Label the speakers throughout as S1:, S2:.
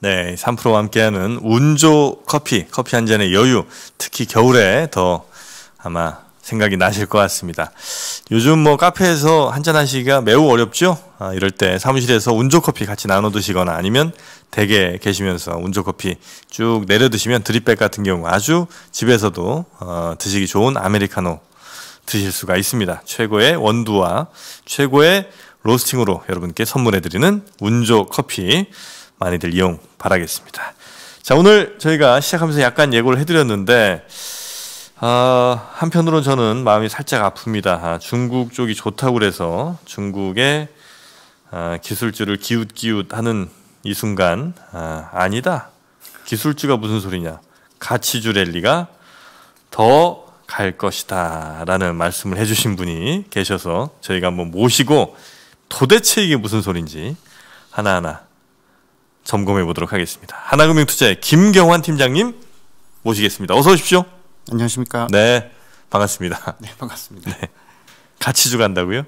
S1: 네, 3%와 프로 함께하는 운조 커피, 커피 한 잔의 여유, 특히
S2: 겨울에 더 아마 생각이 나실 것 같습니다. 요즘 뭐 카페에서 한 잔 하시기가 매우 어렵죠? 아, 이럴 때 사무실에서 운조 커피 같이 나눠 드시거나 아니면 댁에 계시면서 운조 커피 쭉 내려 드시면 드립백 같은 경우 아주 집에서도 어, 드시기 좋은 아메리카노 드실 수가 있습니다. 최고의 원두와 최고의 로스팅으로 여러분께 선물해 드리는 운조 커피 많이들 이용 바라겠습니다. 자, 오늘 저희가 시작하면서 약간 예고를 해드렸는데, 아, 한편으로 저는 마음이 살짝 아픕니다. 아, 중국 쪽이 좋다고 그래서 중국의 아, 기술주를 기웃기웃 하는 이 순간, 아, 니다 기술주가 무슨 소리냐. 가치주 랠리가 더 갈 것이다. 라는 말씀을 해주신 분이 계셔서 저희가 한번 모시고 도대체 이게 무슨 소린지 하나하나 점검해 보도록 하겠습니다. 하나금융투자의 김경환 팀장님 모시겠습니다. 어서 오십시오. 안녕하십니까? 네, 반갑습니다. 네, 반갑습니다. 네. 같이 주간다고요?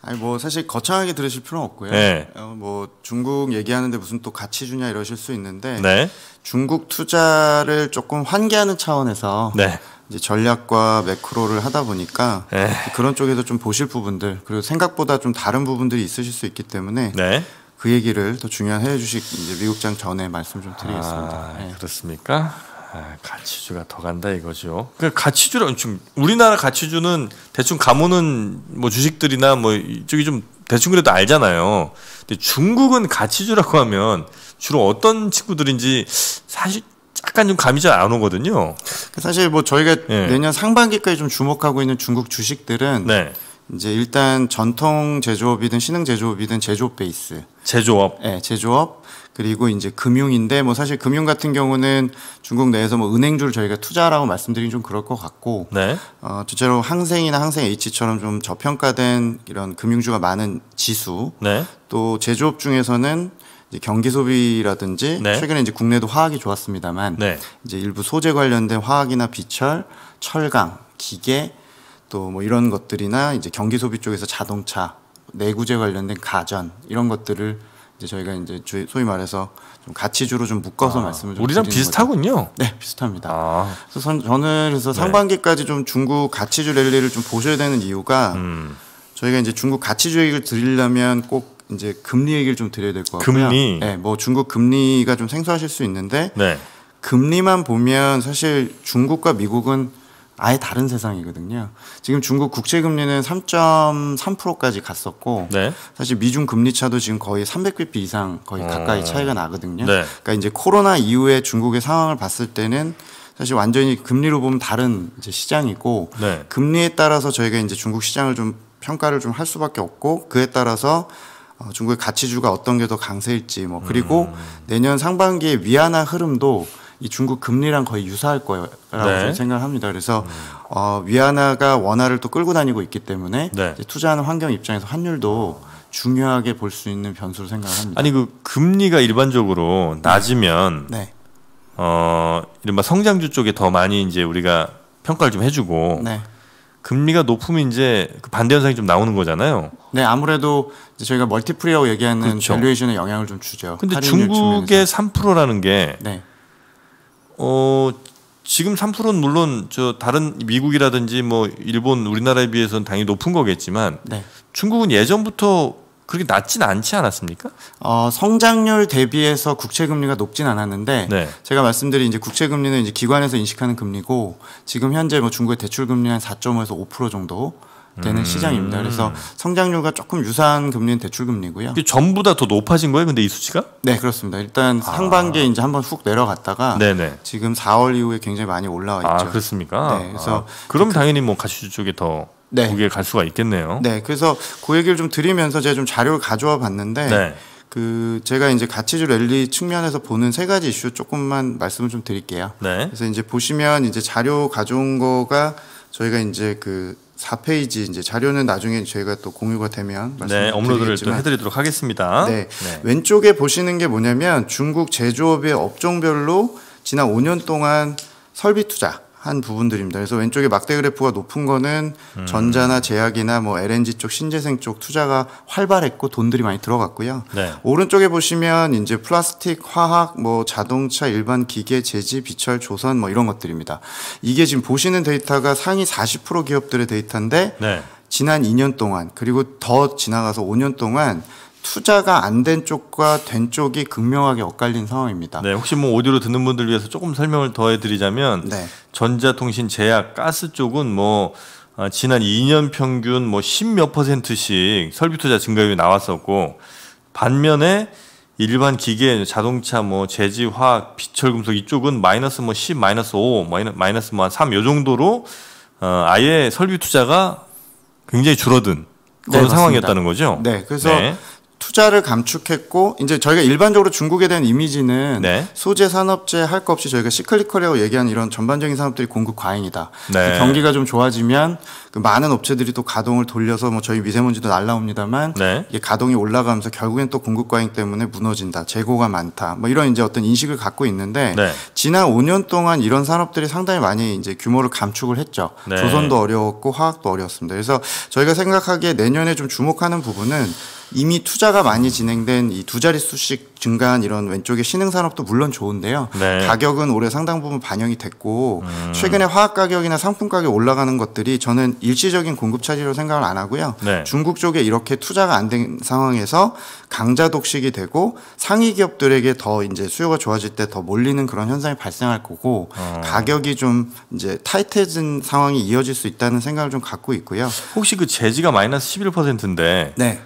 S1: 아니 뭐 사실 거창하게 들으실 필요는 없고요. 네. 어, 뭐 중국 얘기하는데 무슨 또 같이 주냐 이러실 수 있는데 네. 중국 투자를 조금 환기하는 차원에서 네. 이제 전략과 매크로를 하다 보니까 네. 그런 쪽에서 좀 보실 부분들 그리고 생각보다 좀 다른 부분들이 있으실 수 있기 때문에 네. 그 얘기를 더 중요한 해외 주식 이제 미국장 전에 말씀 좀 드리겠습니다. 아, 네. 그렇습니까? 아, 가치주가 더 간다 이거죠.
S2: 그 가치주는 좀 우리나라 가치주는 대충 가모는 뭐 주식들이나 뭐 이쪽이 좀 대충 그래도 알잖아요. 근데 중국은 가치주라고 하면 주로
S1: 어떤 친구들인지 사실 약간 좀 감이 잘 안 오거든요. 사실 뭐 저희가 네. 예. 내년 상반기까지 좀 주목하고 있는 중국 주식들은 네. 이제 일단 전통 제조업이든 신흥 제조업이든 제조업 베이스. 제조업. 네, 제조업. 그리고 이제 금융인데 뭐 사실 금융 같은 경우는 중국 내에서 뭐 은행주를 저희가 투자라고 말씀드리긴 좀 그럴 것 같고. 네. 어, 둘째로 항생이나 항생 H처럼 좀 저평가된 이런 금융주가 많은 지수. 네. 또 제조업 중에서는 경기 소비라든지 네. 최근에 이제 국내도 화학이 좋았습니다만 네. 이제 일부 소재 관련된 화학이나 비철, 철강, 기계 또뭐 이런 것들이나 이제 경기 소비 쪽에서 자동차 내구재 관련된 가전 이런 것들을 이제 저희가 이제 소위 말해서 좀 가치주로 좀 묶어서 아, 말씀을 좀 우리랑 비슷하군요. 거죠. 네, 비슷합니다. 아. 그래서 선, 저는 그래서 네. 상반기까지 좀 중국 가치주 랠리를 좀 보셔야 되는 이유가 음. 저희가 이제 중국 가치주 얘기를 드리려면 꼭 이제 금리 얘기를 좀 드려야 될 것 같고요. 금리. 네, 뭐 중국 금리가 좀 생소하실 수 있는데 네. 금리만 보면 사실 중국과 미국은 아예 다른 세상이거든요. 지금 중국 국채 금리는 3.3%까지 갔었고 네. 사실 미중 금리 차도 지금 거의 300bp 이상 거의 음. 가까이 아. 차이가 나거든요. 네. 그러니까 이제 코로나 이후에 중국의 상황을 봤을 때는 사실 완전히 금리로 보면 다른 이제 시장이고 네. 금리에 따라서 저희가 이제 중국 시장을 좀 평가를 좀 할 수밖에 없고 그에 따라서 어, 중국의 가치주가 어떤 게 더 강세일지 뭐 그리고 음. 내년 상반기에 위안화 흐름도 이 중국 금리랑 거의 유사할 거라고 네. 생각합니다. 그래서 음. 어, 위안화가 원화를 또 끌고 다니고 있기 때문에 네. 투자하는 환경 입장에서 환율도 중요하게 볼 수 있는 변수로 생각합니다. 아니 그 금리가 일반적으로
S2: 낮으면 네. 네. 어 이른바 성장주 쪽에 더 많이 이제 우리가 평가를 좀 해주고 네. 금리가 높으면 이제 그 반대 현상이 좀 나오는 거잖아요. 네, 아무래도 저희가 멀티플이라고 얘기하는 그 그렇죠. 밸류에이션에 영향을 좀 주죠. 근데 중국의 측면에 3%라는 게 네. 어, 지금 3%는 물론 저 다른 미국이라든지 뭐 일본 우리나라에 비해서는 당연히 높은 거겠지만 네. 중국은
S1: 예전부터 그렇게 낮진 않지 않았습니까? 어, 성장률 대비해서 국채 금리가 높진 않았는데 네. 제가 말씀드린 이제 국채 금리는 이제 기관에서 인식하는 금리고 지금 현재 뭐 중국의 대출 금리 한 4.5에서 5% 정도 되는 음. 시장입니다. 그래서 성장률과 조금 유사한 금리는 대출금리고요.
S2: 전부 다 더 높아진 거예요? 근데 이 수치가?
S1: 네, 그렇습니다. 일단 아. 상반기에 이제 한번 훅 내려갔다가 네네. 지금 4월 이후에 굉장히 많이 올라와 아, 있죠. 아, 그렇습니까?
S2: 네, 그래서 아. 그럼 그 당연히 뭐 가시주 쪽에 더 네. 거기갈 수가 있겠네요.
S1: 네, 그래서 그 얘기를 좀 드리면서 제가 좀 자료를 가져와 봤는데 네. 그 제가 이제 가치주 랠리 측면에서 보는 세 가지 이슈 조금만 말씀을 좀 드릴게요. 네. 그래서 이제 보시면 이제 자료 가져온 거가 저희가 이제 그 4페이지 이제 자료는 나중에 저희가 또 공유가 되면 네, 업로드를 또
S2: 해드리도록 하겠습니다. 네. 네.
S1: 왼쪽에 보시는 게 뭐냐면 중국 제조업의 업종별로 지난 5년 동안 설비 투자 한 부분들입니다. 그래서 왼쪽에 막대 그래프가 높은 거는 음. 전자나 제약이나 뭐 LNG 쪽 신재생 쪽 투자가 활발했고 돈들이 많이 들어갔고요. 네. 오른쪽에 보시면 이제 플라스틱, 화학, 뭐 자동차, 일반 기계, 제지, 비철, 조선 뭐 이런 것들입니다. 이게 지금 보시는 데이터가 상위 40% 기업들의 데이터인데 네. 지난 2년 동안 그리고 더 지나가서 5년 동안 투자가 안 된 쪽과 된 쪽이 극명하게 엇갈린 상황입니다. 네, 혹시
S2: 뭐 오디오로 듣는 분들 위해서 조금 설명을 더해드리자면 네. 전자통신, 제약, 가스 쪽은 뭐 아, 지난 2년 평균 뭐 10몇 퍼센트씩 설비 투자 증가율이 나왔었고 반면에 일반 기계, 자동차, 뭐 제지, 화학, 비철금속 이쪽은 마이너스 뭐 10, 마이너스 5, 마이너스 뭐3 요
S1: 정도로 어, 아예 설비 투자가
S2: 굉장히 줄어든 그런 네, 상황이었다는 거죠. 네, 그래서 네.
S1: 투자를 감축했고 이제 저희가 일반적으로 중국에 대한 이미지는 네. 소재 산업재 할것 없이 저희가 시클리컬이라고 얘기하는 이런 전반적인 산업들이 공급 과잉이다. 네. 그 경기가 좀 좋아지면 그 많은 업체들이 또 가동을 돌려서 뭐 저희 미세먼지도 날라옵니다만 네. 이게 가동이 올라가면서 결국엔 또 공급 과잉 때문에 무너진다. 재고가 많다. 뭐 이런 이제 어떤 인식을 갖고 있는데 네. 지난 5년 동안 이런 산업들이 상당히 많이 이제 규모를 감축을 했죠. 네. 조선도 어려웠고 화학도 어려웠습니다. 그래서 저희가 생각하기에 내년에 좀 주목하는 부분은 이미 투자가 많이 진행된 이 두 자릿수씩 증가한 이런 왼쪽의 신흥산업도 물론 좋은데요. 네. 가격은 올해 상당 부분 반영이 됐고 음. 최근에 화학 가격이나 상품 가격 올라가는 것들이 저는 일시적인 공급 차질로 생각을 안 하고요. 네. 중국 쪽에 이렇게 투자가 안 된 상황에서 강자 독식이 되고 상위 기업들에게 더 이제 수요가 좋아질 때 더 몰리는 그런 현상이 발생할 거고 어. 가격이 좀 이제 타이트해진 상황이 이어질 수 있다는 생각을 좀 갖고 있고요. 혹시 그재지가 마이너스 11%인데
S2: 네.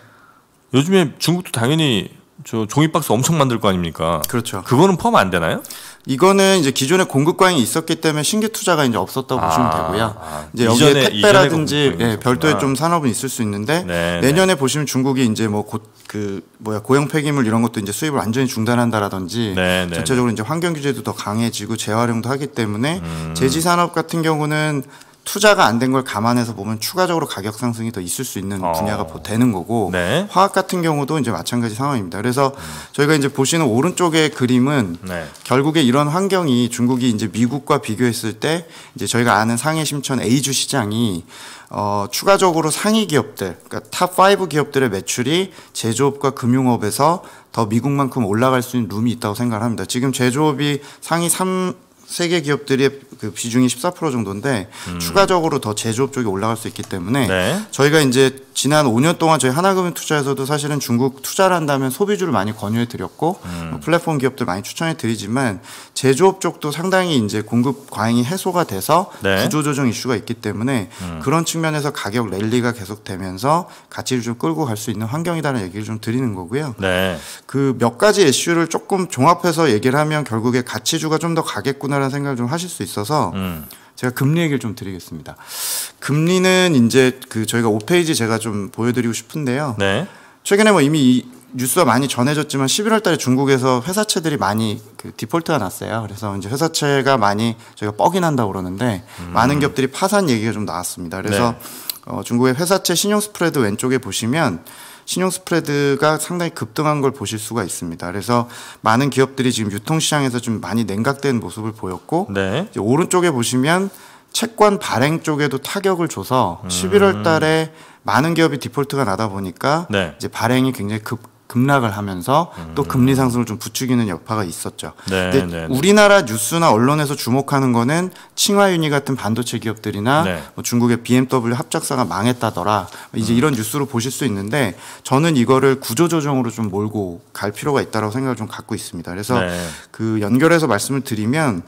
S2: 요즘에 중국도 당연히 저 종이 박스 엄청 만들 거 아닙니까? 그렇죠.
S1: 그거는 포함 안 되나요? 이거는 이제 기존에 공급 과잉이 있었기 때문에 신규 투자가 이제 없었다고 아, 보시면 되고요. 아. 이제 여기에 이전에, 택배라든지 이전에 예, 별도의 좀 산업은 있을 수 있는데 네, 네. 내년에 네. 보시면 중국이 이제 뭐 곧 그 뭐야 고형 폐기물 이런 것도 이제 수입을 완전히 중단한다라든지 네, 네, 네, 전체적으로 이제 환경 규제도 더 강해지고 재활용도 하기 때문에 음. 제지 산업 같은 경우는 투자가 안 된 걸 감안해서 보면 추가적으로 가격 상승이 더 있을 수 있는 어. 분야가 되는 거고 네. 화학 같은 경우도 이제 마찬가지 상황입니다. 그래서 음. 저희가 이제 보시는 오른쪽의 그림은 네. 결국에 이런 환경이 중국이 이제 미국과 비교했을 때 이제 저희가 아는 상해 심천 A주 시장이 어, 추가적으로 상위 기업들, 그러니까 탑5 기업들의 매출이 제조업과 금융업에서 더 미국만큼 올라갈 수 있는 룸이 있다고 생각을 합니다. 지금 제조업이 상위 3 세계 기업들이 그 비중이 14% 정도인데 음. 추가적으로 더 제조업 쪽이 올라갈 수 있기 때문에 네. 저희가 이제 지난 5년 동안 저희 하나금융 투자에서도 사실은 중국 투자를 한다면 소비주를 많이 권유해 드렸고 음. 뭐 플랫폼 기업들 많이 추천해 드리지만 제조업 쪽도 상당히 이제 공급 과잉이 해소가 돼서 네. 구조 조정 이슈가 있기 때문에 음. 그런 측면에서 가격 랠리가 계속되면서 가치를 좀 끌고 갈 수 있는 환경이라는 얘기를 좀 드리는 거고요. 네. 그몇 가지 이슈를 조금 종합해서 얘기를 하면 결국에 가치주가 좀 더 가겠구나라는 생각을 좀 하실 수 있어서 있어서 음. 제가 금리 얘기를 좀 드리겠습니다. 금리는 이제 그 저희가 5페이지 제가 좀 보여드리고 싶은데요. 네. 최근에 뭐 이미 뉴스가 많이 전해졌지만 11월 달에 중국에서 회사채들이 많이 그 디폴트가 났어요. 그래서 이제 회사채가 많이 저희가 뻑이 난다고 그러는데 음. 많은 기업들이 파산 얘기가 좀 나왔습니다. 그래서 네. 어, 중국의 회사채 신용 스프레드 왼쪽에 보시면 신용 스프레드가 상당히 급등한 걸 보실 수가 있습니다. 그래서 많은 기업들이 지금 유통시장에서 좀 많이 냉각된 모습을 보였고 네. 오른쪽에 보시면 채권 발행 쪽에도 타격을 줘서 음. 11월 달에 많은 기업이 디폴트가 나다 보니까 네. 이제 발행이 굉장히 급 급락을 하면서 음. 또 금리 상승을 좀 부추기는 여파가 있었죠. 네, 근데 네, 네. 우리나라 뉴스나 언론에서 주목하는 거는 칭화윤희 같은 반도체 기업들이나 네. 뭐 중국의 BMW 합작사가 망했다더라. 이제 음. 이런 뉴스로 보실 수 있는데 저는 이거를 구조조정으로 좀 몰고 갈 필요가 있다고 생각을 좀 갖고 있습니다. 그래서 네. 그 연결해서 말씀을 드리면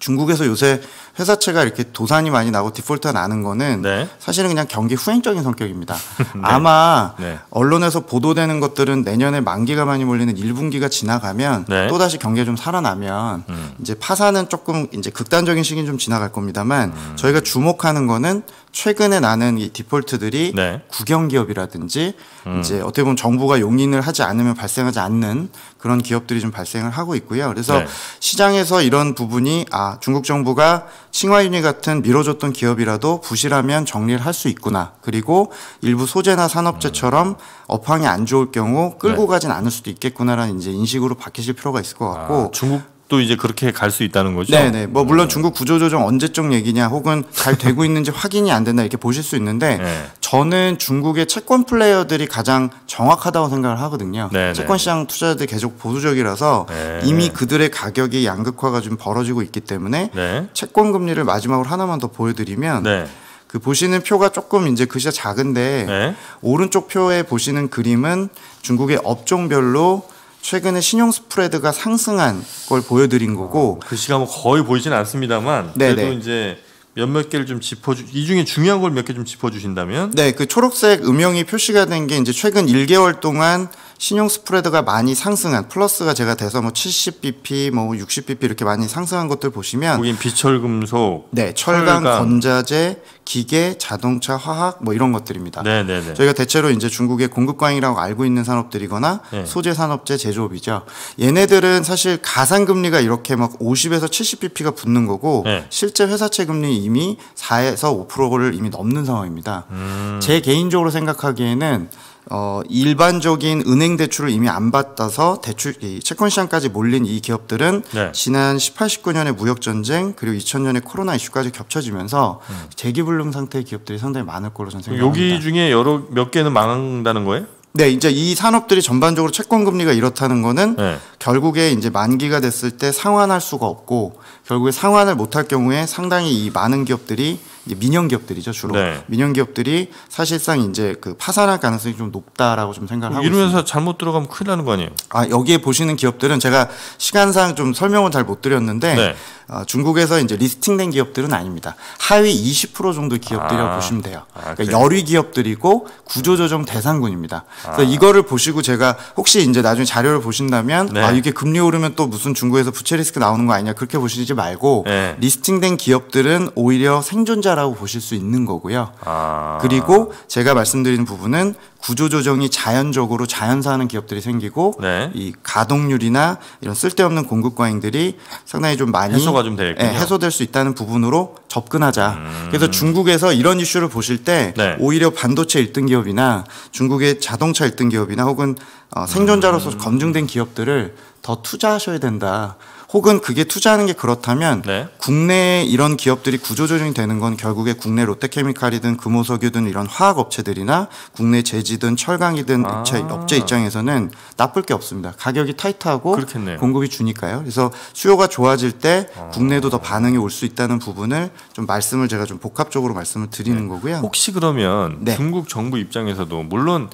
S1: 중국에서 요새 회사채가 이렇게 도산이 많이 나고 디폴트가 나는 거는 네. 사실은 그냥 경기 후행적인 성격입니다. 네. 아마 네. 언론에서 보도되는 것들은 내년에 만기가 많이 몰리는 1분기가 지나가면 네. 또다시 경기가 좀 살아나면 음. 이제 파산은 조금 이제 극단적인 시기는 좀 지나갈 겁니다만 음. 저희가 주목하는 거는 최근에 나는 이 디폴트들이 네. 국영 기업이라든지 음. 이제 어떻게 보면 정부가 용인을 하지 않으면 발생하지 않는 그런 기업들이 좀 발생을 하고 있고요. 그래서 네. 시장에서 이런 부분이 아 중국 정부가 싱화유니 같은 밀어줬던 기업이라도 부실하면 정리를 할 수 있구나. 그리고 일부 소재나 산업재처럼 음. 업황이 안 좋을 경우 끌고 네. 가진 않을 수도 있겠구나라는 이제 인식으로 바뀌실 필요가 있을 것 같고 아, 중국
S2: 또 이제 그렇게 갈 수 있다는 거죠. 네, 네. 뭐
S1: 물론 네. 중국 구조조정 언제적 얘기냐, 혹은 잘 되고 있는지 확인이 안 된다 이렇게 보실 수 있는데 네. 저는 중국의 채권 플레이어들이 가장 정확하다고 생각을 하거든요. 네, 네. 채권 시장 투자자들 계속 보수적이라서 네. 이미 그들의 가격이 양극화가 좀 벌어지고 있기 때문에 네. 채권 금리를 마지막으로 하나만 더 보여드리면. 그 보시는 표가 조금 이제 글씨가 그 작은데 오른쪽 표에 보시는 그림은 중국의 업종별로 최근에 신용 스프레드가 상승한 걸 보여드린 거고
S2: 글씨가 아, 뭐 그 거의 보이진 않습니다만 네네. 그래도 네. 이제 몇몇
S1: 개를 좀 짚어주 이 중에 중요한 걸 몇 개 좀 짚어주신다면 네 그 초록색 음영이 표시가 된 게 이제 최근 1개월 동안 신용 스프레드가 많이 상승한 플러스가 제가 돼서 뭐 70bp 뭐 60bp 이렇게 많이 상승한 것들 보시면 거긴 비철금속, 네, 철강, 철강, 건자재, 기계, 자동차, 화학 뭐 이런 것들입니다.
S2: 네, 네, 네. 저희가
S1: 대체로 이제 중국의 공급 과잉이라고 알고 있는 산업들이거나 네. 소재 산업재 제조업이죠. 얘네들은 사실 가상 금리가 이렇게 막 50에서 70bp가 붙는 거고 네. 실제 회사채 금리 이미 4에서 5%를 이미 넘는 상황입니다. 음. 제 개인적으로 생각하기에는 어, 일반적인 은행 대출을 이미 안 받아서 대출 채권 시장까지 몰린 이 기업들은 네. 지난 18, 19년의 무역 전쟁 그리고 2000년의 코로나 이슈까지 겹쳐지면서 음. 재기불능 상태의 기업들이 상당히 많을 걸로 저는 생각합니다.
S2: 여기 중에 여러 몇 개는 망한다는
S1: 거예요? 네, 이제 이 산업들이 전반적으로 채권 금리가 이렇다는 거는 네. 결국에 이제 만기가 됐을 때 상환할 수가 없고 결국에 상환을 못할 경우에 상당히 이 많은 기업들이 민영 기업들이죠 주로 네. 민영 기업들이 사실상 이제 그 파산할 가능성이 좀 높다라고 좀 생각을 하고 이러면서 잘못 들어가면 큰일 나는 거 아니에요? 아 여기에 보시는 기업들은 제가 시간상 좀설명을잘 못 드렸는데 네. 어, 중국에서 이제 리스팅된 기업들은 아닙니다. 하위 20% 정도 기업들이라고 아, 보시면 돼요. 아, 그러니까 열위 기업들이고 구조조정 대상군입니다. 그래서 아. 이거를 보시고 제가 혹시 이제 나중에 자료를 보신다면 네. 아 이게 금리 오르면 또 무슨 중국에서 부채 리스크 나오는 거 아니냐 그렇게 보시지 말고 네. 리스팅된 기업들은 오히려 생존자라고 보실 수 있는 거고요. 아. 그리고 제가 말씀드린 부분은 구조조정이 자연적으로 자연사하는 기업들이 생기고 네. 이 가동률이나 이런 쓸데없는 공급 과잉들이 상당히 좀 많이 해소가 좀 예, 해소될 수 있다는 부분으로 접근하자. 음. 그래서 중국에서 이런 이슈를 보실 때 네. 오히려 반도체 1등 기업이나 중국의 자동차 1등 기업이나 혹은 어, 생존자로서 음. 검증된 기업들을 더 투자하셔야 된다. 혹은 그게 투자하는 게 그렇다면 네. 국내 에 이런 기업들이 구조조정이 되는 건 결국에 국내 롯데케미칼이든 금호석유든 이런 화학 업체들이나 국내 제지든 철강이든 아. 업체, 업체 입장에서는 나쁠 게 없습니다. 가격이 타이트하고 그렇겠네요. 공급이 주니까요. 그래서 수요가 좋아질 때 어. 국내도 더 반응이 올 수 있다는 부분을 좀 말씀을 제가 좀 복합적으로 말씀을 드리는 네. 거고요. 혹시 그러면 네. 중국 정부 입장에서도 물론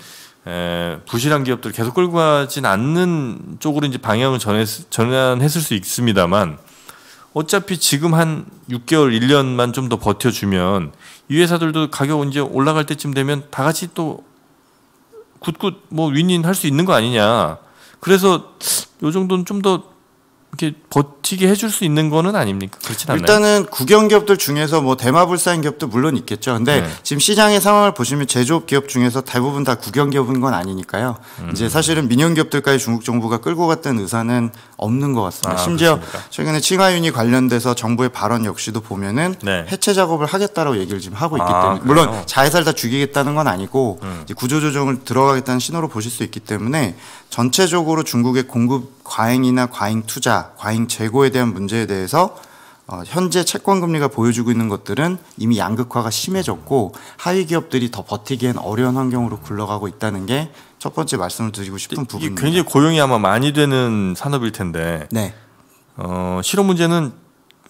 S2: 부실한 기업들 계속 끌고 가진 않는 쪽으로 이제 방향을 전했, 전환했을 수 있습니다만 어차피 지금 한 6개월, 1년만 좀 더 버텨주면 이 회사들도 가격 이제 올라갈 때쯤 되면 다 같이 또 굿굿 뭐 윈윈 할수 있는 거 아니냐. 그래서 요 정도는 좀더 이렇게 버티게 해줄 수 있는 거는 아닙니까? 그렇진 않나요? 일단은
S1: 국영기업들 중에서 뭐 대마불사인 기업도 물론 있겠죠. 근데 네. 지금 시장의 상황을 보시면 제조업 기업 중에서 대부분 다 국영기업인 건 아니니까요. 음. 이제 사실은 민영기업들까지 중국 정부가 끌고 갔던 의사는 없는 것 같습니다. 아, 심지어 그렇습니까? 최근에 칭하윤이 관련돼서 정부의 발언 역시도 보면은 네. 해체 작업을 하겠다라고 얘기를 지금 하고 있기 아, 때문에 아, 물론 자회사를 다 죽이겠다는 건 아니고 음. 구조조정을 들어가겠다는 신호로 보실 수 있기 때문에 전체적으로 중국의 공급 과잉이나 과잉 투자, 과잉 재고에 대한 문제에 대해서 어, 현재 채권 금리가 보여주고 있는 것들은 이미 양극화가 심해졌고 하위 기업들이 더 버티기엔 어려운 환경으로 굴러가고 있다는 게 첫 번째 말씀을 드리고 싶은 부분입니다. 굉장히
S2: 고용이 아마 많이 되는 산업일 텐데. 네. 어, 실업 문제는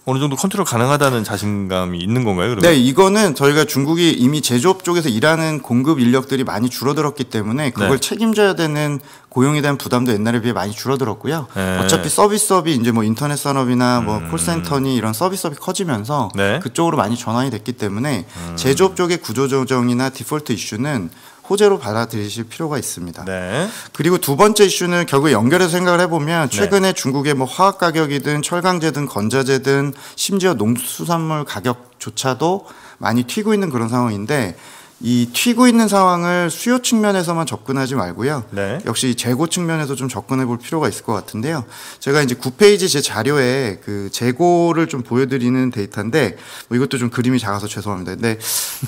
S2: 어느 정도 컨트롤 가능하다는 자신감이 있는 건가요?
S1: 그러면? 네, 이거는 저희가 중국이 이미 제조업 쪽에서 일하는 공급 인력들이 많이 줄어들었기 때문에 그걸 네. 책임져야 되는 고용에 대한 부담도 옛날에 비해 많이 줄어들었고요. 네. 어차피 서비스업이 이제 뭐 인터넷 산업이나 뭐 음. 콜센터니 이런 서비스업이 커지면서 네. 그쪽으로 많이 전환이 됐기 때문에 음. 제조업 쪽의 구조조정이나 디폴트 이슈는 호재로 받아들이실 필요가 있습니다. 네. 그리고 두 번째 이슈는 결국 연결해서 생각을 해보면 네. 최근에 네. 중국의 뭐 화학 가격이든 철강재든 건자재든 심지어 농수산물 가격조차도 많이 튀고 있는 그런 상황인데 이 튀고 있는 상황을 수요 측면에서만 접근하지 말고요. 네. 역시 재고 측면에서 좀 접근해 볼 필요가 있을 것 같은데요. 제가 이제 9페이지 제 자료에 그 재고를 좀 보여드리는 데이터인데 뭐 이것도 좀 그림이 작아서 죄송합니다. 근데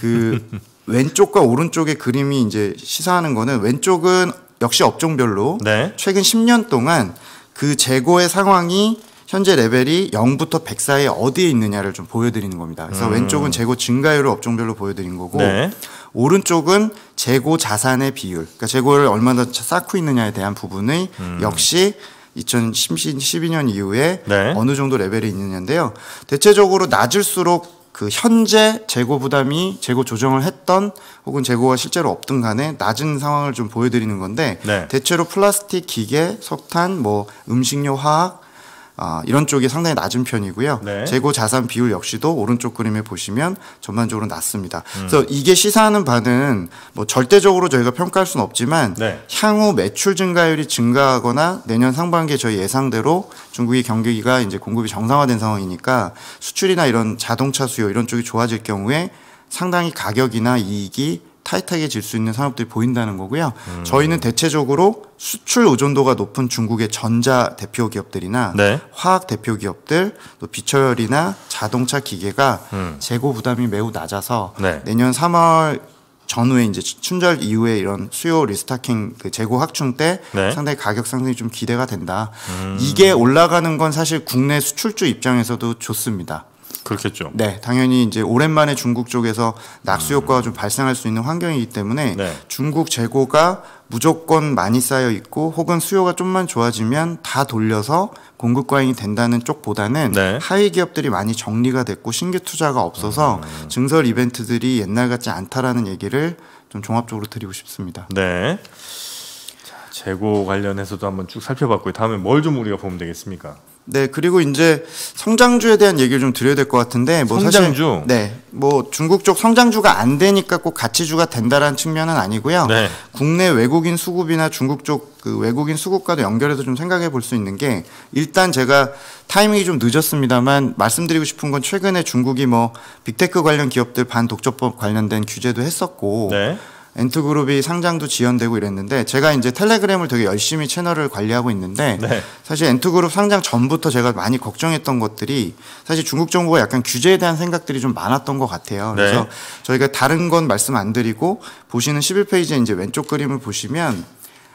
S1: 그 왼쪽과 오른쪽의 그림이 이제 시사하는 거는 왼쪽은 역시 업종별로 네. 최근 10년 동안 그 재고의 상황이 현재 레벨이 0부터 100 사이에 어디에 있느냐를 좀 보여드리는 겁니다. 그래서 음. 왼쪽은 재고 증가율을 업종별로 보여드린 거고 네. 오른쪽은 재고 자산의 비율, 그러니까 재고를 얼마나 쌓고 있느냐에 대한 부분의 음. 역시 2012년 이후에 네. 어느 정도 레벨이 있느냐인데요. 대체적으로 낮을수록 그 현재 재고 부담이 재고 조정을 했던 혹은 재고가 실제로 없든 간에 낮은 상황을 좀 보여드리는 건데 네. 대체로 플라스틱 기계, 석탄, 뭐 음식료 화학 아, 이런 쪽이 상당히 낮은 편이고요. 네. 재고 자산 비율 역시도 오른쪽 그림에 보시면 전반적으로 낮습니다. 음. 그래서 이게 시사하는 바는 뭐 절대적으로 저희가 평가할 수는 없지만 네. 향후 매출 증가율이 증가하거나 내년 상반기에 저희 예상대로 중국의 경기가 이제 공급이 정상화된 상황이니까 수출이나 이런 자동차 수요 이런 쪽이 좋아질 경우에 상당히 가격이나 이익이 타이트하게 질 수 있는 산업들이 보인다는 거고요. 음. 저희는 대체적으로 수출 의존도가 높은 중국의 전자 대표 기업들이나 네. 화학 대표 기업들, 또 비철이나 자동차 기계가 음. 재고 부담이 매우 낮아서 네. 내년 3월 전후에 이제 춘절 이후에 이런 수요 리스타킹 그 재고 확충 때 네. 상당히 가격 상승이 좀 기대가 된다. 음. 이게 올라가는 건 사실 국내 수출주 입장에서도 좋습니다. 그렇겠죠. 네, 당연히 이제 오랜만에 중국 쪽에서 낙수 효과가 음. 좀 발생할 수 있는 환경이기 때문에 네. 중국 재고가 무조건 많이 쌓여 있고 혹은 수요가 좀만 좋아지면 다 돌려서 공급 과잉이 된다는 쪽보다는 네. 하위 기업들이 많이 정리가 됐고 신규 투자가 없어서 음. 증설 이벤트들이 옛날 같지 않다라는 얘기를 좀 종합적으로 드리고 싶습니다. 네. 재고 관련해서도 한번 쭉 살펴봤고요. 다음에 뭘 좀 우리가 보면 되겠습니까? 네, 그리고 이제 성장주에 대한 얘기를 좀 드려야 될 것 같은데 뭐 성장주. 사실 네. 뭐 중국 쪽 성장주가 안 되니까 꼭 가치주가 된다라는 측면은 아니고요. 네. 국내 외국인 수급이나 중국 쪽 그 외국인 수급과도 연결해서 좀 생각해 볼 수 있는 게 일단 제가 타이밍이 좀 늦었습니다만 말씀드리고 싶은 건 최근에 중국이 뭐 빅테크 관련 기업들 반독점법 관련된 규제도 했었고 네. 엔트그룹이 상장도 지연되고 이랬는데 제가 이제 텔레그램을 되게 열심히 채널을 관리하고 있는데 네. 사실 엔트그룹 상장 전부터 제가 많이 걱정했던 것들이 사실 중국 정부가 약간 규제에 대한 생각들이 좀 많았던 것 같아요. 네. 그래서 네. 저희가 다른 건 말씀 안 드리고 보시는 11페이지에 이제 왼쪽 그림을 보시면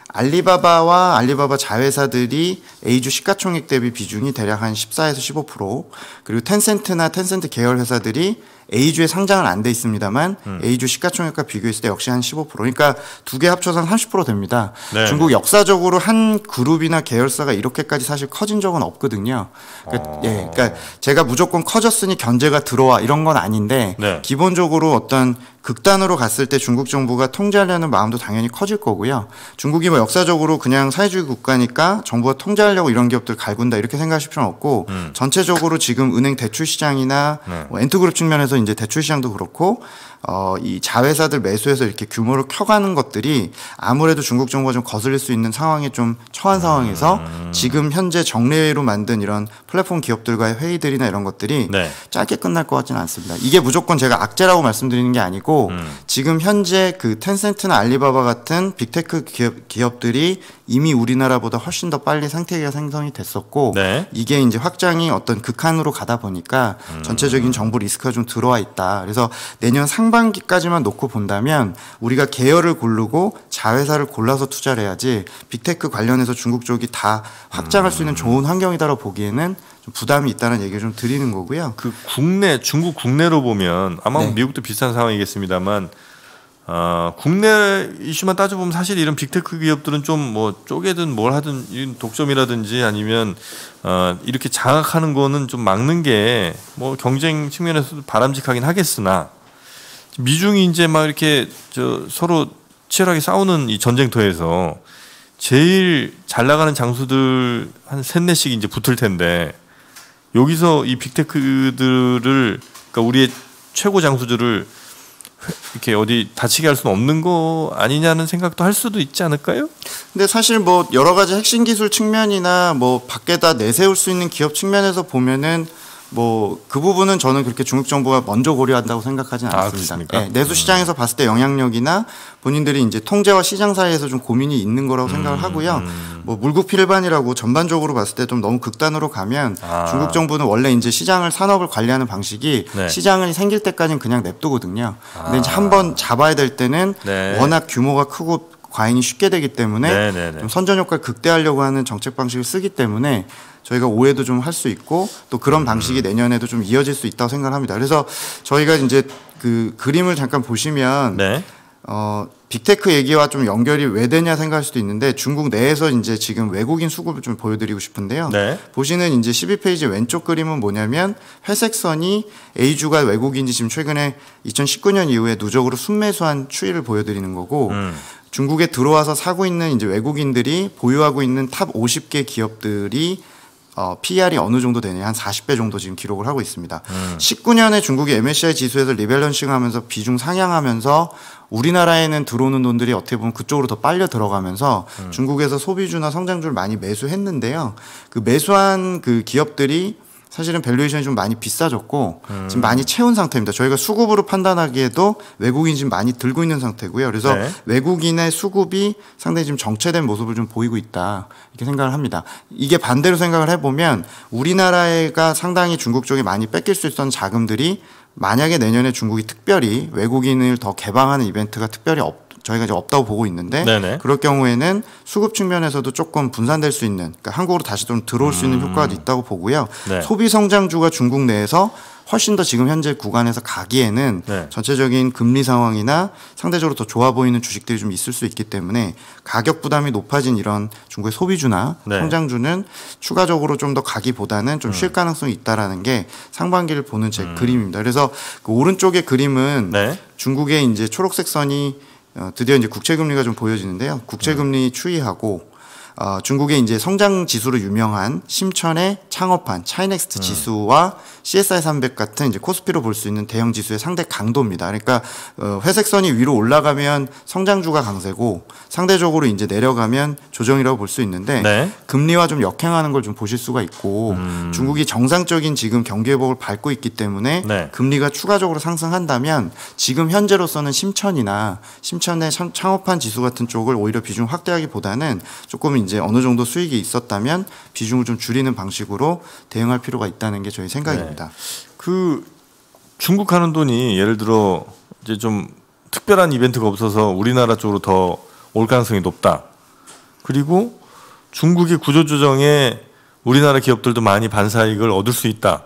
S1: 알리바바와 알리바바 자회사들이 A주 시가총액 대비 비중이 대략 한 14에서 15% 그리고 텐센트나 텐센트 계열 회사들이 A주에 상장은 안 돼 있습니다만 음. A주 시가총액과 비교했을 때 역시 한 15%. 그러니까 두 개 합쳐서 한 30% 됩니다. 네. 중국 역사적으로 한 그룹이나 계열사가 이렇게까지 사실 커진 적은 없거든요. 그러니까, 어. 예, 그러니까 제가 무조건 커졌으니 견제가 들어와 이런 건 아닌데 네. 기본적으로 어떤 극단으로 갔을 때 중국 정부가 통제하려는 마음도 당연히 커질 거고요. 중국이 뭐 역사적으로 그냥 사회주의 국가니까 정부가 통제하려고 이런 기업들 갈군다 이렇게 생각하실 필요는 없고 음. 전체적으로 지금 은행 대출 시장이나 네. 뭐 엔트그룹 측면에서 이제 대출 시장도 그렇고 어, 이 자회사들 매수해서 이렇게 규모를 켜가는 것들이 아무래도 중국 정부가 좀 거슬릴 수 있는 상황에 좀 처한 상황에서 음. 지금 현재 정례로 회 만든 이런 플랫폼 기업들과의 회의들이나 이런 것들이 네. 짧게 끝날 것 같지는 않습니다. 이게 무조건 제가 악재라고 말씀드리는 게 아니고 음. 지금 현재 그 텐센트나 알리바바 같은 빅테크 기업, 기업들이 이미 우리나라보다 훨씬 더 빨리 생태계가 생성이 됐었고 네. 이게 이제 확장이 어떤 극한으로 가다 보니까 음. 전체적인 정부 리스크가 좀 들어와 있다. 그래서 내년 상반기까지만 놓고 본다면 우리가 계열을 고르고 자회사를 골라서 투자를 해야지 빅테크 관련해서 중국 쪽이 다 확장할 수 있는 음. 좋은 환경이다라고 보기에는 부담이 있다는 얘기를 좀 드리는 거고요. 그 국내 중국 국내로 보면
S2: 아마 네. 미국도 비슷한 상황이겠습니다만 어, 국내 이슈만 따져보면 사실 이런 빅테크 기업들은 좀 뭐 쪼개든 뭘 하든 독점이라든지 아니면 어, 이렇게 장악하는 거는 좀 막는 게 뭐 경쟁 측면에서도 바람직하긴 하겠으나 미중이 이제 막 이렇게 저 서로 치열하게 싸우는 이 전쟁터에서 제일 잘 나가는 장수들 한 셋넷씩 이제 붙을 텐데 여기서 이 빅테크들을 그러니까 우리의 최고 장수들을 이렇게 어디 다치게 할 수는 없는 거 아니냐는 생각도 할 수도
S1: 있지 않을까요? 근데 사실 뭐 여러 가지 핵심 기술 측면이나 뭐 밖에다 내세울 수 있는 기업 측면에서 보면은 뭐그 부분은 저는 그렇게 중국 정부가 먼저 고려한다고 생각하진 아, 않습니다. 아, 네, 내수 시장에서 음. 봤을 때 영향력이나 본인들이 이제 통제와 시장 사이에서 좀 고민이 있는 거라고 생각을 음. 하고요. 음. 뭐 물국 필반이라고 전반적으로 봤을 때 좀 너무 극단으로 가면 아. 중국 정부는 원래 이제 시장을 산업을 관리하는 방식이 네. 시장이 생길 때까지는 그냥 냅두거든요. 아. 근데 이제 아. 한번 잡아야 될 때는 네. 워낙 규모가 크고 과잉이 쉽게 되기 때문에 네, 네, 네. 좀 선전 효과를 극대화하려고 하는 정책 방식을 쓰기 때문에 저희가 오해도 좀 할 수 있고 또 그런 방식이 음. 내년에도 좀 이어질 수 있다고 생각합니다. 그래서 저희가 이제 그 그림을 잠깐 보시면 네. 어, 빅테크 얘기와 좀 연결이 왜 되냐 생각할 수도 있는데 중국 내에서 이제 지금 외국인 수급을 좀 보여드리고 싶은데요. 네. 보시는 이제 12페이지 왼쪽 그림은 뭐냐면 회색 선이 A주가 외국인지 지금 최근에 2019년 이후에 누적으로 순매수한 추이를 보여드리는 거고 음. 중국에 들어와서 사고 있는 이제 외국인들이 보유하고 있는 탑 50개 기업들이 어, PER이 어느 정도 되냐 한 40배 정도 지금 기록을 하고 있습니다. 음. 19년에 중국이 MSCI 지수에서 리밸런싱하면서 비중 상향하면서 우리나라에는 들어오는 돈들이 어떻게 보면 그쪽으로 더 빨려 들어가면서 음. 중국에서 소비주나 성장주를 많이 매수했는데요. 그 매수한 그 기업들이 사실은 밸류에이션이 좀 많이 비싸졌고 음. 지금 많이 채운 상태입니다. 저희가 수급으로 판단하기에도 외국인 지금 많이 들고 있는 상태고요. 그래서 네. 외국인의 수급이 상당히 지금 정체된 모습을 좀 보이고 있다 이렇게 생각을 합니다. 이게 반대로 생각을 해보면 우리나라가 상당히 중국 쪽에 많이 뺏길 수 있었던 자금들이 만약에 내년에 중국이 특별히 외국인을 더 개방하는 이벤트가 특별히 없 저희가 이제 없다고 보고 있는데 네네. 그럴 경우에는 수급 측면에서도 조금 분산될 수 있는 그러니까 한국으로 다시 좀 들어올 음. 수 있는 음. 효과도 있다고 보고요. 네. 소비 성장주가 중국 내에서 훨씬 더 지금 현재 구간에서 가기에는 네. 전체적인 금리 상황이나 상대적으로 더 좋아 보이는 주식들이 좀 있을 수 있기 때문에 가격 부담이 높아진 이런 중국의 소비주나 네. 성장주는 추가적으로 좀 더 가기보다는 좀쉴 음. 가능성이 있다라는 게 상반기를 보는 제 음. 그림입니다. 그래서 그 오른쪽의 그림은 네. 중국의 이제 초록색 선이 어, 드디어 이제 국채 금리가 좀 보여지는데요. 국채 금리 추이하고 어, 중국의 이제 성장 지수로 유명한 심천의 창업한 차이넥스트 음. 지수와 CSI 300 같은 이제 코스피로 볼 수 있는 대형 지수의 상대 강도입니다. 그러니까 어, 회색선이 위로 올라가면 성장주가 강세고 상대적으로 이제 내려가면 조정이라고 볼 수 있는데 네. 금리와 좀 역행하는 걸 좀 보실 수가 있고 음. 중국이 정상적인 지금 경기 회복을 밟고 있기 때문에 네. 금리가 추가적으로 상승한다면 지금 현재로서는 심천이나 심천의 창업한 지수 같은 쪽을 오히려 비중 확대하기보다는 조금 이제 어느 정도 수익이 있었다면 비중을 좀 줄이는 방식으로 대응할 필요가 있다는 게 저희 생각입니다. 네. 그 중국 하는 돈이
S2: 예를 들어 이제 좀 특별한 이벤트가 없어서 우리나라 쪽으로 더 올 가능성이 높다. 그리고 중국의 구조조정에 우리나라 기업들도 많이 반사 익을 얻을 수 있다.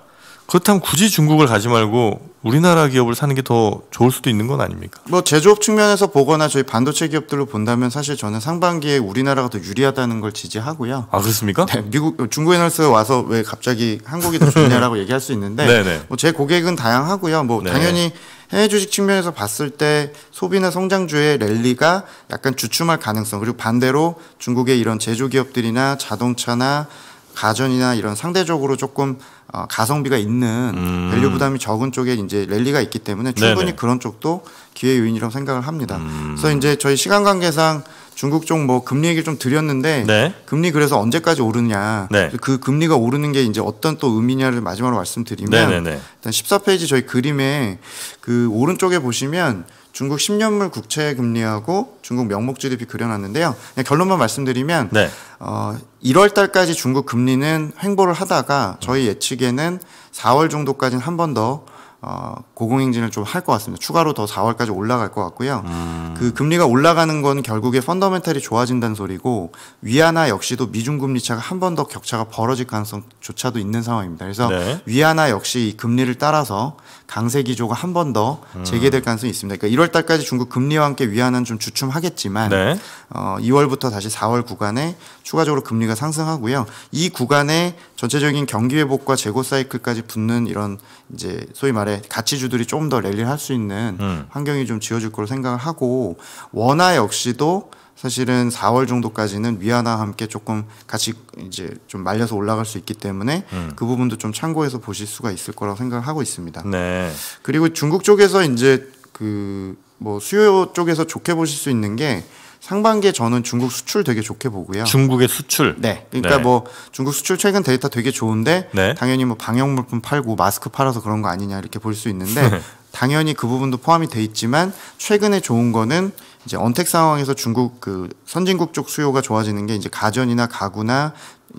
S2: 그렇다면 굳이 중국을 가지 말고 우리나라 기업을 사는 게
S1: 더 좋을 수도 있는 건 아닙니까? 뭐 제조업 측면에서 보거나 저희 반도체 기업들로 본다면 사실 저는 상반기에 우리나라가 더 유리하다는 걸 지지하고요. 아 그렇습니까? 네, 미국 중국 애널스 와서 왜 갑자기 한국이 더 좋냐라고 얘기할 수 있는데 네, 네. 뭐제 고객은 다양하고요. 뭐 네. 당연히 해외 주식 측면에서 봤을 때 소비나 성장주의 랠리가 약간 주춤할 가능성 그리고 반대로 중국의 이런 제조 기업들이나 자동차나 가전이나 이런 상대적으로 조금 어, 가성비가 있는 음. 밸류 부담이 적은 쪽에 이제 랠리가 있기 때문에 충분히 네네. 그런 쪽도 기회 요인이라고 생각을 합니다. 음. 그래서 이제 저희 시간 관계상 중국 쪽 뭐 금리 얘기를 좀 드렸는데 네. 금리 그래서 언제까지 오르냐 네. 그 금리가 오르는 게 이제 어떤 또 의미냐를 마지막으로 말씀드리면 네네네. 일단 14페이지 저희 그림에 그 오른쪽에 보시면 중국 10년물 국채 금리하고 중국 명목 GDP 그려놨는데요. 결론만 말씀드리면 네. 어, 1월 달까지 중국 금리는 횡보를 하다가 저희 예측에는 4월 정도까지는 한 번더 어, 고공행진을 좀 할 것 같습니다. 추가로 더 4월까지 올라갈 것 같고요. 음. 그 금리가 올라가는 건 결국에 펀더멘탈이 좋아진다는 소리고 위안화 역시도 미중 금리 차가 한 번 더 격차가 벌어질 가능성조차도 있는 상황입니다. 그래서 네. 위안화 역시 금리를 따라서 강세 기조가 한 번더 음. 재개될 가능성이 있습니다. 그러니까 1월 달까지 중국 금리와 함께 위안은 좀 주춤하겠지만 네. 어, 2월부터 다시 4월 구간에 추가적으로 금리가 상승하고요. 이 구간에 전체적인 경기 회복과 재고 사이클까지 붙는 이런 이제 소위 말해 가치주들이 조더랠리할수 있는 음. 환경이 좀 지어질 거로 생각을 하고 원화 역시도 사실은 4월 정도까지는 위안화 함께 조금 같이 이제 좀 말려서 올라갈 수 있기 때문에 음. 그 부분도 좀 참고해서 보실 수가 있을 거라고 생각 하고 있습니다. 네. 그리고 중국 쪽에서 이제 그 뭐 수요 쪽에서 좋게 보실 수 있는 게 상반기에 저는 중국 수출 되게 좋게 보고요. 중국의 수출. 네. 그러니까 네. 뭐 중국 수출 최근 데이터 되게 좋은데 네. 당연히 뭐 방역 물품 팔고 마스크 팔아서 그런 거 아니냐 이렇게 볼 수 있는데 당연히 그 부분도 포함이 돼 있지만 최근에 좋은 거는 이제 언택 상황에서 중국 그 선진국 쪽 수요가 좋아지는 게 이제 가전이나 가구나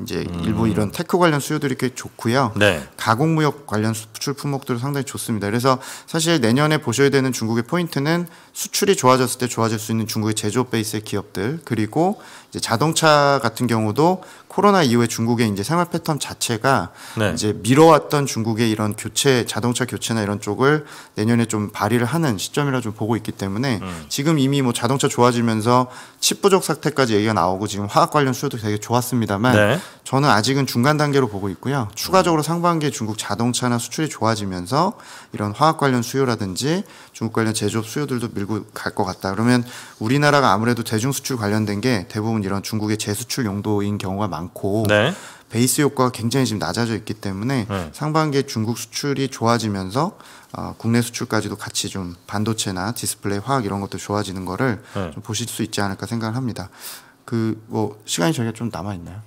S1: 이제 음. 일본 이런 테크 관련 수요들이 꽤 좋고요. 네. 가공무역 관련 수출 품목들도 상당히 좋습니다. 그래서 사실 내년에 보셔야 되는 중국의 포인트는 수출이 좋아졌을 때 좋아질 수 있는 중국의 제조 업 베이스의 기업들 그리고 이제 자동차 같은 경우도 코로나 이후에 중국의 이제 생활 패턴 자체가 네. 이제 미뤄왔던 중국의 이런 교체 자동차 교체나 이런 쪽을 내년에 좀 발휘를 하는 시점이라 좀 보고 있기 때문에 음. 지금 이미 뭐 자동차 좋아지면서 칩 부족 사태까지 얘기가 나오고 지금 화학 관련 수요도 되게 좋았습니다만 네. 저는 아직은 중간 단계로 보고 있고요. 추가적으로 상반기에 중국 자동차나 수출이 좋아지면서 이런 화학 관련 수요라든지 중국 관련 제조업 수요들도 밀고 갈 것 같다. 그러면 우리나라가 아무래도 대중 수출 관련된 게 대부분 이런 중국의 재수출 용도인 경우가 많고 네. 베이스 효과가 굉장히 지금 낮아져 있기 때문에 네. 상반기에 중국 수출이 좋아지면서 어, 국내 수출까지도 같이 좀 반도체나 디스플레이 화학 이런 것도 좋아지는 거를 네. 좀 보실 수 있지 않을까 생각을 합니다. 그 뭐 시간이 저희가 좀 남아 있나요?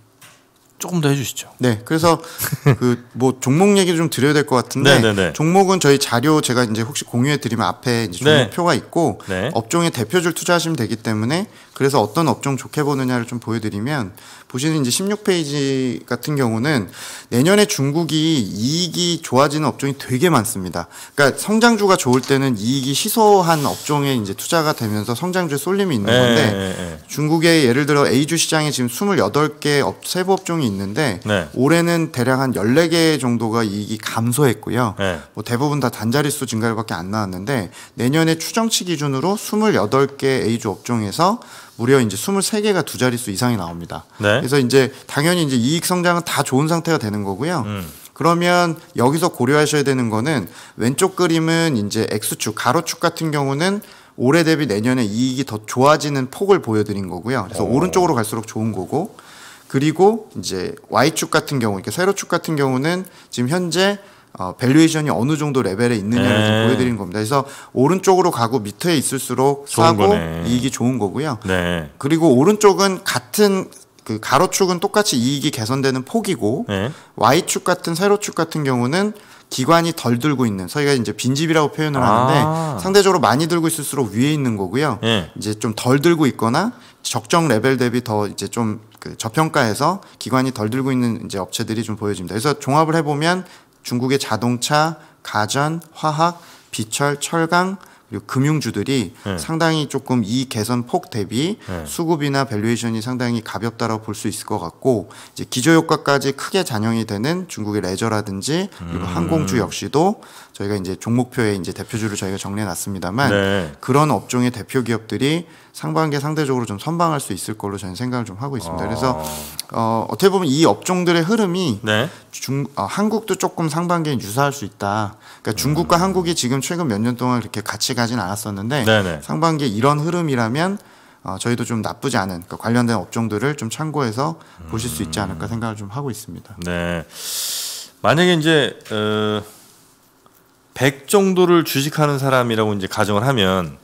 S1: 조금 더 해주시죠. 네, 그래서 그 뭐 종목 얘기 좀 드려야 될 것 같은데 네네네. 네, 네. 종목은 저희 자료 제가 이제 혹시 공유해 드리면 앞에 이제 종목표가 네. 있고 네. 업종의 대표줄 투자하시면 되기 때문에 그래서 어떤 업종 좋게 보느냐를 좀 보여드리면 보시는 이제 16페이지 같은 경우는 내년에 중국이 이익이 좋아지는 업종이 되게 많습니다. 그러니까 성장주가 좋을 때는 이익이 시소한 업종에 이제 투자가 되면서 성장주에 쏠림이 있는 네, 건데 네, 네, 네. 중국의 예를 들어 A주 시장에 지금 28개 업, 세부 업종이 있는데 네. 올해는 대략 한 14개 정도가 이익이 감소했고요. 네. 뭐 대부분 다 단자릿수 증가율밖에 안 나왔는데 내년에 추정치 기준으로 28개 A주 업종에서 무려 이제 23개가 두 자릿수 이상이 나옵니다. 네. 그래서 이제 당연히 이제 이익 성장은 다 좋은 상태가 되는 거고요. 음. 그러면 여기서 고려하셔야 되는 거는 왼쪽 그림은 이제 X축, 가로축 같은 경우는 올해 대비 내년에 이익이 더 좋아지는 폭을 보여드린 거고요. 그래서 오. 오른쪽으로 갈수록 좋은 거고 그리고 이제 Y축 같은 경우, 이렇게 세로축 같은 경우는 지금 현재 어, 밸류에이션이 어느 정도 레벨에 있느냐를 네. 좀 보여드리는 겁니다. 그래서 오른쪽으로 가고 밑에 있을수록 싸고 거네. 이익이 좋은 거고요. 네. 그리고 오른쪽은 같은 그 가로축은 똑같이 이익이 개선되는 폭이고 네. Y축 같은 세로축 같은 경우는 기관이 덜 들고 있는 저희가 이제 빈집이라고 표현을 아. 하는데 상대적으로 많이 들고 있을수록 위에 있는 거고요. 네. 이제 좀 덜 들고 있거나 적정 레벨 대비 더 이제 좀 그 저평가해서 기관이 덜 들고 있는 이제 업체들이 좀 보여집니다. 그래서 종합을 해보면 중국의 자동차, 가전, 화학, 비철, 철강 그리고 금융주들이 네. 상당히 조금 이 개선 폭 대비 네. 수급이나 밸류에이션이 상당히 가볍다라고 볼 수 있을 것 같고 이제 기저 효과까지 크게 잔영이 되는 중국의 레저라든지 그리고 음. 항공주 역시도 저희가 이제 종목표에 이제 대표주를 저희가 정리해 놨습니다만 네. 그런 업종의 대표 기업들이 상반기에 상대적으로 좀 선방할 수 있을 걸로 저는 생각을 좀 하고 있습니다. 아. 그래서 어, 어떻게 보면 이 업종들의 흐름이 네. 중, 어, 한국도 조금 상반기에 유사할 수 있다. 그러니까 중국과 음. 한국이 지금 최근 몇 년 동안 이렇게 같이 가진 않았었는데 네네. 상반기에 이런 흐름이라면 어, 저희도 좀 나쁘지 않은 그러니까 관련된 업종들을 좀 참고해서 음. 보실 수 있지 음. 않을까 생각을 좀 하고 있습니다.
S2: 네. 만약에 이제 어, 100 정도를 주식하는 사람이라고 이제 가정을 하면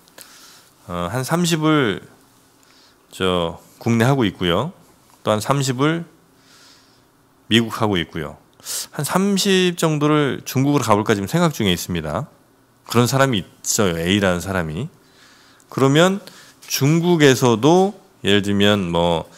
S2: 어, 한 30을 저 국내 하고 있고요. 또 한 30을 미국 하고 있고요. 한 30 정도를 중국으로 가볼까 지금 생각 중에 있습니다. 그런 사람이 있어요. A라는 사람이. 그러면 중국에서도 예를 들면 뭐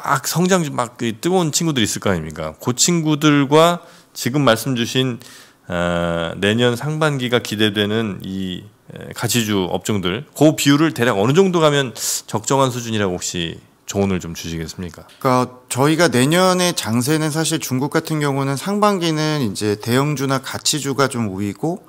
S2: 막 성장 막 뜨거운 친구들이 있을 거 아닙니까? 그 친구들과 지금 말씀 주신 어, 내년 상반기가 기대되는 이 예, 가치주 업종들 그 비율을 대략 어느 정도 가면 적정한 수준이라고 혹시 조언을 좀 주시겠습니까?
S1: 그러니까 저희가 내년에 장세는 사실 중국 같은 경우는 상반기는 이제 대형주나 가치주가 좀 우위고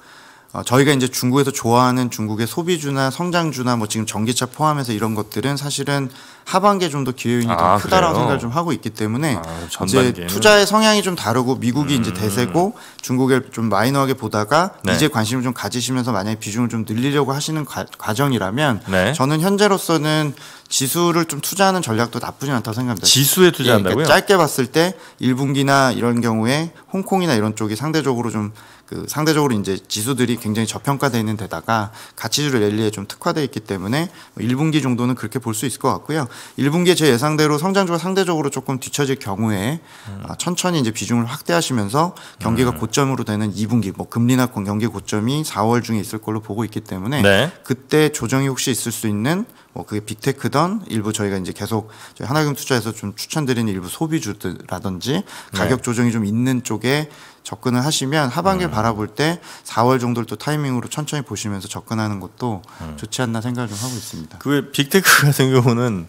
S1: 어, 저희가 이제 중국에서 좋아하는 중국의 소비주나 성장주나 뭐 지금 전기차 포함해서 이런 것들은 사실은 하반기에 좀 더 기회윤이 아, 크다라고 그래요? 생각을 좀 하고 있기 때문에 아, 이제 투자의 성향이 좀 다르고 미국이 음. 이제 대세고 중국을 좀 마이너하게 보다가 네. 이제 관심을 좀 가지시면서 만약에 비중을 좀 늘리려고 하시는 과, 정이라면 네. 저는 현재로서는 지수를 좀 투자하는 전략도 나쁘진 않다고 생각합니다.
S2: 지수에 예, 투자한다고요? 예, 그러니까
S1: 짧게 봤을 때 1분기나 이런 경우에 홍콩이나 이런 쪽이 상대적으로 좀 그 상대적으로 이제 지수들이 굉장히 저평가되어 있는 데다가 가치주 랠리에 좀 특화되어 있기 때문에 1분기 정도는 그렇게 볼 수 있을 것 같고요. 1분기에 제 예상대로 성장주가 상대적으로 조금 뒤처질 경우에 음. 어, 천천히 이제 비중을 확대하시면서 경기가 음. 고점으로 되는 2분기 뭐 금리나 경기 고점이 4월 중에 있을 걸로 보고 있기 때문에 네. 그때 조정이 혹시 있을 수 있는 뭐 그게 빅테크던 일부 저희가 이제 계속 저희 하나금 투자에서 좀 추천드리는 일부 소비주라든지 들 네. 가격 조정이 좀 있는 쪽에 접근을 하시면 하반기 음. 바라볼 때 4월 정도를 또 타이밍으로 천천히 보시면서 접근하는 것도 음. 좋지 않나 생각을 좀 하고 있습니다.
S2: 그 빅테크
S1: 같은 경우는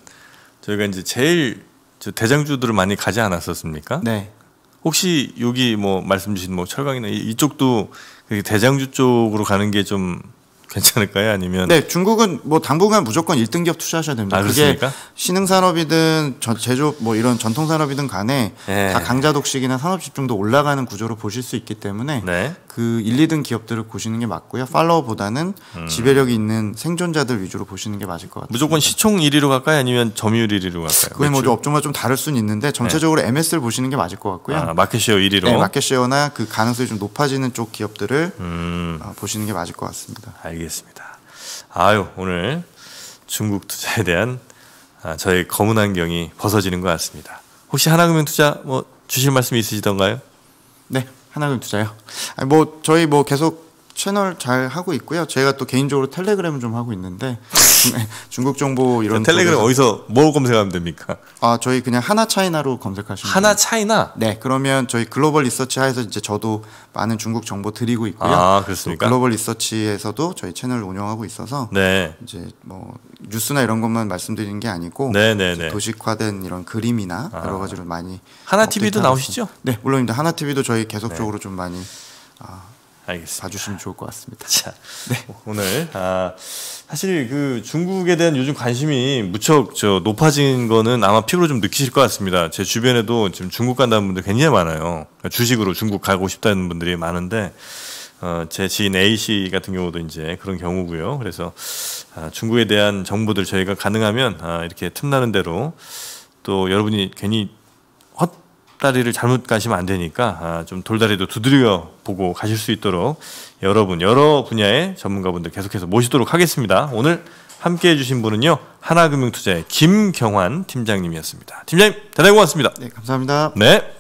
S1: 저희가
S2: 이제 제일 대장주들을 많이 가지 않았었습니까? 네. 혹시 여기 뭐 말씀 주신 뭐 철강이나 이쪽도 그 대장주 쪽으로 가는 게좀 괜찮을까요? 아니면
S1: 네 중국은 뭐 당분간 무조건 1등기업 투자하셔야 됩니다. 아, 그게 신흥산업이든 제조뭐 이런 전통산업이든 간에 네. 다 강자독식이나 산업집중도 올라가는 구조로 보실 수 있기 때문에 네. 그 1, 2등 기업들을 보시는 게 맞고요. 팔로워보다는 음. 지배력이 있는 생존자들 위주로 보시는 게 맞을 것 같아요. 무조건
S2: 시총 1위로 갈까요? 아니면 점유율 1위로
S1: 갈까요? 그게 뭐 업종마다 좀 다를 수는 있는데 전체적으로 네. MS를 보시는 게 맞을 것 같고요. 아, 마켓쉐어 1위로? 네, 마켓쉐어나 그 가능성이 좀 높아지는 쪽 기업들을 음. 어, 보시는 게 맞을 것 같습니다.
S2: 알겠습니다. 아유, 오늘 중국 투자에 대한 아, 저의 검은 안경이 벗어지는 것 같습니다. 혹시 하나금융 투자 뭐 주실 말씀 있으시던가요?
S1: 네, 하나를 투자요. 아니 뭐 저희 뭐 계속 채널 잘 하고 있고요. 제가 또 개인적으로 텔레그램을 좀 하고 있는데 네, 중국 정보 이런 그러니까 텔레그램 어디서 뭐 검색하면 됩니까? 아 저희 그냥 하나 차이나로 검색하시면 하나 차이나 네 그러면 저희 글로벌 리서치 하에서 이제 저도 많은 중국 정보 드리고 있고요. 아 그렇습니까? 글로벌 리서치에서도 저희 채널 운영하고 있어서 네. 이제 뭐 뉴스나 이런 것만 말씀드리는 게 아니고 네, 네, 네. 도식화된 이런 그림이나 아. 여러 가지로 많이 하나 TV도 나오시죠? 네 물론입니다. 하나 TV도 저희 계속적으로 네. 좀 많이 아, 알겠습니다. 봐주시면 좋을 것 같습니다. 자, 네. 뭐 오늘
S2: 아, 사실 그 중국에 대한 요즘 관심이 무척 저 높아진 거는 아마 피부로 좀 느끼실 것 같습니다. 제 주변에도 지금 중국 간다는 분들 굉장히 많아요. 그러니까 주식으로 중국 가고 싶다는 분들이 많은데 어, 제 지인 A 씨 같은 경우도 이제 그런 경우고요. 그래서 아, 중국에 대한 정보들 저희가 가능하면 아, 이렇게 틈나는 대로 또 여러분이 괜히 앞다리를 잘못 가시면 안 되니까 아, 좀 돌다리도 두드려 보고 가실 수 있도록 여러분 여러 분야의 전문가분들 계속해서 모시도록 하겠습니다. 오늘 함께해 주신 분은요 하나금융투자의 김경환 팀장님이었습니다. 팀장님 대단히 고맙습니다. 네 감사합니다. 네.